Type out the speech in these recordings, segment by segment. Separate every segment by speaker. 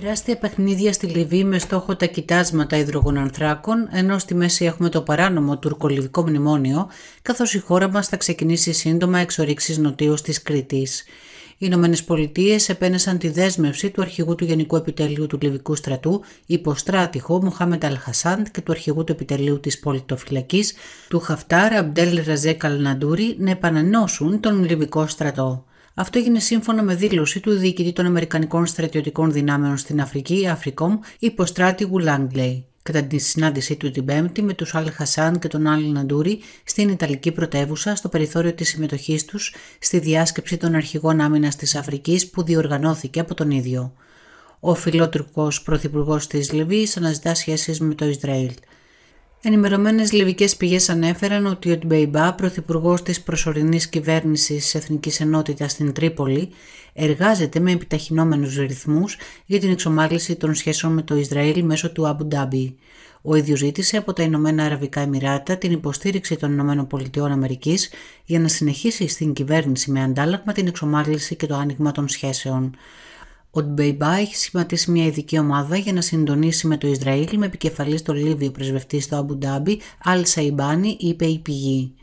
Speaker 1: Τεράστια παιχνίδια στη Λιβύη με στόχο τα κοιτάσματα υδρογονανθράκων, ενώ στη μέση έχουμε το παράνομο τουρκολιβικό μνημόνιο, καθώς η χώρα μας θα ξεκινήσει σύντομα εξορίξεις νοτίως της Κρήτης. Οι Ηνωμένες Πολιτείες επένεσαν τη δέσμευση του αρχηγού του Γενικού Επιτελείου του Λιβικού Στρατού, υποστράτηχο Μουχάμετ Αλχασάντ και του αρχηγού του Επιτελείου της Πολιτοφυλακής, του Χαφτάρ Αμπτέλ Ραζέ Καλναντούρι να επανανώσουν τον Λιβικό στρατό. Αυτό έγινε σύμφωνα με δήλωση του διοικητή των Αμερικανικών στρατιωτικών δυνάμεων στην Αφρική, Αφρικόμ, υποστράτηγου Λάγκλεϊ, κατά τη συνάντησή του την Πέμπτη με τους Αλ Χασάν και τον Αλ Ναντούρι στην Ιταλική πρωτεύουσα στο περιθώριο της συμμετοχής τους στη διάσκεψη των αρχηγών άμυνας της Αφρικής που διοργανώθηκε από τον ίδιο. Ο φιλότουρκος πρωθυπουργός της Λιβύης αναζητά σχέσεις με το Ισραήλ. Ενημερωμένες λιβικές πηγές ανέφεραν ότι ο Τμπεϊμπά, πρωθυπουργός της προσωρινής κυβέρνησης Εθνικής Ενότητας στην Τρίπολη, εργάζεται με επιταχυνόμενους ρυθμούς για την εξομάλυση των σχέσεων με το Ισραήλ μέσω του Αμπου Ντάμπι. Ο ίδιος ζήτησε από τα Ηνωμένα Αραβικά Εμμυράτα την υποστήριξη των Ηνωμένων Πολιτειών Αμερικής για να συνεχίσει στην κυβέρνηση με αντάλλαγμα την εξομάλυση και το άνοιγμα των σχέσεων. Ο Ντμπεϊμπά έχει σχηματίσει μια ειδική ομάδα για να συντονίσει με το Ισραήλ με επικεφαλής στο Λίβιο πρεσβευτή στο Αμπουντάμπι, Ντάμπι, Αλ Σαϊμπάνη, είπε η πηγή.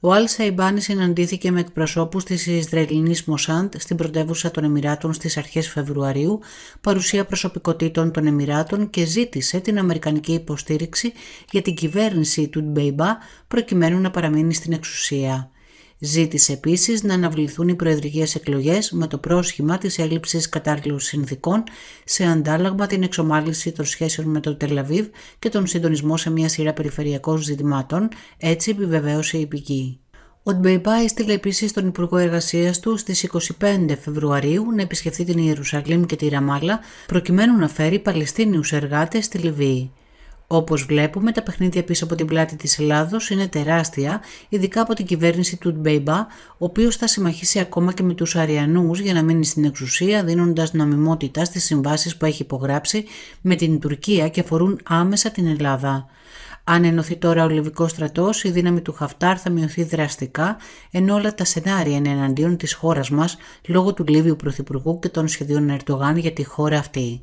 Speaker 1: Ο Αλ Σαϊμπάνη συναντήθηκε με εκπροσώπους της Ισραηλινής Μοσάντ στην πρωτεύουσα των Εμμυράτων στις αρχές Φεβρουαρίου, παρουσία προσωπικότητων των Εμμυράτων και ζήτησε την Αμερικανική υποστήριξη για την κυβέρνηση του Ντμπεϊμπά προκειμένου να παραμείνει στην εξουσία. Ζήτησε επίσης να αναβληθούν οι προεδρικές εκλογές με το πρόσχημα της έλλειψης κατάλληλων συνδικών σε αντάλλαγμα την εξομάλυση των σχέσεων με το Τελαβίβ και τον συντονισμό σε μια σειρά περιφερειακών ζητημάτων, έτσι επιβεβαίωσε η πηγή. Ο Ντμπεϊπά έστειλε επίσης τον Υπουργό Εργασίας του στις 25 Φεβρουαρίου να επισκεφθεί την Ιερουσαλήμ και τη Ραμάλα προκειμένου να φέρει Παλαιστίνιους εργάτες στη Λιβύη. Όπως βλέπουμε, τα παιχνίδια πίσω από την πλάτη της Ελλάδος είναι τεράστια, ειδικά από την κυβέρνηση του Τμπέιμπα ο οποίος θα συμμαχίσει ακόμα και με τους Αριανούς για να μείνει στην εξουσία, δίνοντας νομιμότητα στις συμβάσεις που έχει υπογράψει με την Τουρκία και αφορούν άμεσα την Ελλάδα. Αν ενωθεί τώρα ο Λιβικός στρατός, η δύναμη του Χαφτάρ θα μειωθεί δραστικά, ενώ όλα τα σενάρια είναι εναντίον της χώρας μας λόγω του Λίβιου Πρωθυπουργού και των σχεδίων Ερτογάν για τη χώρα αυτή.